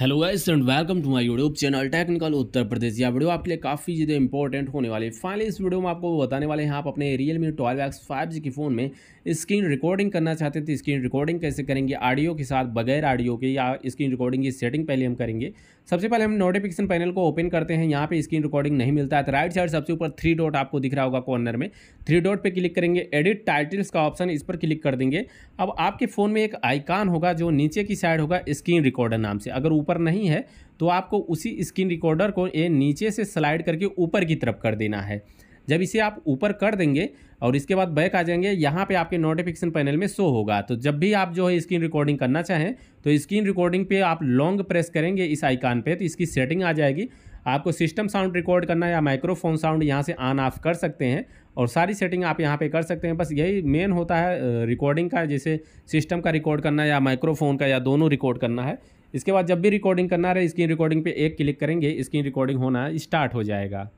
hello guys and welcome to my YouTube channel technical Uttar Pradesh यह video आपके लिए काफ़ी ज़्यादा इंपॉर्टेंट होने वाली है फाइनली इस वीडियो में आपको बताने वाले हैं आप अपने Realme twelve X five G के फ़ोन में स्क्रीन रिकॉर्डिंग करना चाहते थे स्क्रीन रिकॉर्डिंग कैसे करेंगे ऑडियो के साथ बगैर ऑडियो के या स्क्रीन रिकॉर्डिंग की सेटिंग पहले हम करेंगे सबसे पहले हम नोटिफिकेशन पैनल को ओपन करते हैं यहाँ पर स्क्रीन रिकॉर्डिंग नहीं मिलता है तो राइट साइड सबसे ऊपर थ्री डॉट आपको दिख रहा होगा कॉर्नर में थ्री डॉट पर क्लिक करेंगे एडिट टाइटल्स का ऑप्शन इस पर क्लिक कर देंगे अब आपके फ़ोन में एक आइकान होगा जो नीचे की साइड होगा स्क्रीन रिकॉर्डर नाम से अगर ऊपर नहीं है तो आपको उसी स्क्रीन रिकॉर्डर को ये नीचे से स्लाइड करके ऊपर की तरफ कर देना है जब इसे आप ऊपर कर देंगे और इसके बाद बैक आ जाएंगे यहाँ पे आपके नोटिफिकेशन पैनल में शो होगा तो जब भी आप जो है स्क्रीन रिकॉर्डिंग करना चाहें तो स्क्रीन रिकॉर्डिंग पे आप लॉन्ग प्रेस करेंगे इस आइकान पे तो इसकी सेटिंग आ जाएगी आपको सिस्टम साउंड रिकॉर्ड करना या माइक्रोफोन साउंड यहाँ से ऑन ऑफ कर सकते हैं और सारी सेटिंग आप यहाँ पे कर सकते हैं बस यही मेन होता है रिकॉर्डिंग का जैसे सिस्टम का रिकॉर्ड करना या माइक्रोफोन का या दोनों रिकॉर्ड करना है इसके बाद जब भी रिकॉर्डिंग करना रहे स्क्रीन रिकॉर्डिंग पे एक क्लिक करेंगे स्क्रीन रिकॉर्डिंग होना स्टार्ट हो जाएगा